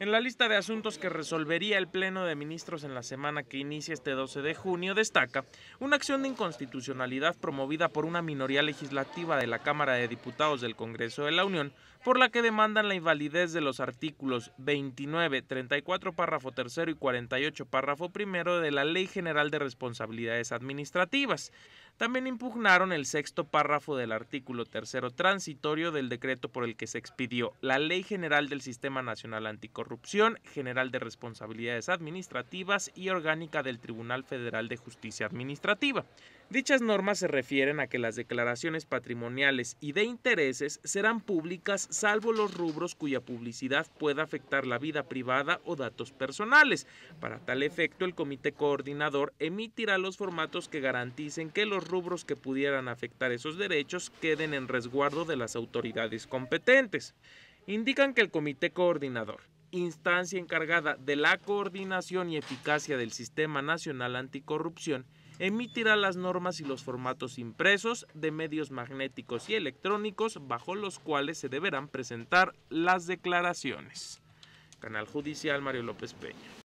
En la lista de asuntos que resolvería el Pleno de Ministros en la semana que inicia este 12 de junio destaca una acción de inconstitucionalidad promovida por una minoría legislativa de la Cámara de Diputados del Congreso de la Unión, por la que demandan la invalidez de los artículos 29, 34 párrafo tercero y 48 párrafo primero de la Ley General de Responsabilidades Administrativas también impugnaron el sexto párrafo del artículo tercero transitorio del decreto por el que se expidió la Ley General del Sistema Nacional Anticorrupción, General de Responsabilidades Administrativas y Orgánica del Tribunal Federal de Justicia Administrativa. Dichas normas se refieren a que las declaraciones patrimoniales y de intereses serán públicas salvo los rubros cuya publicidad pueda afectar la vida privada o datos personales. Para tal efecto, el comité coordinador emitirá los formatos que garanticen que los rubros que pudieran afectar esos derechos queden en resguardo de las autoridades competentes. Indican que el comité coordinador instancia encargada de la coordinación y eficacia del Sistema Nacional Anticorrupción, emitirá las normas y los formatos impresos de medios magnéticos y electrónicos bajo los cuales se deberán presentar las declaraciones. Canal Judicial Mario López Peña.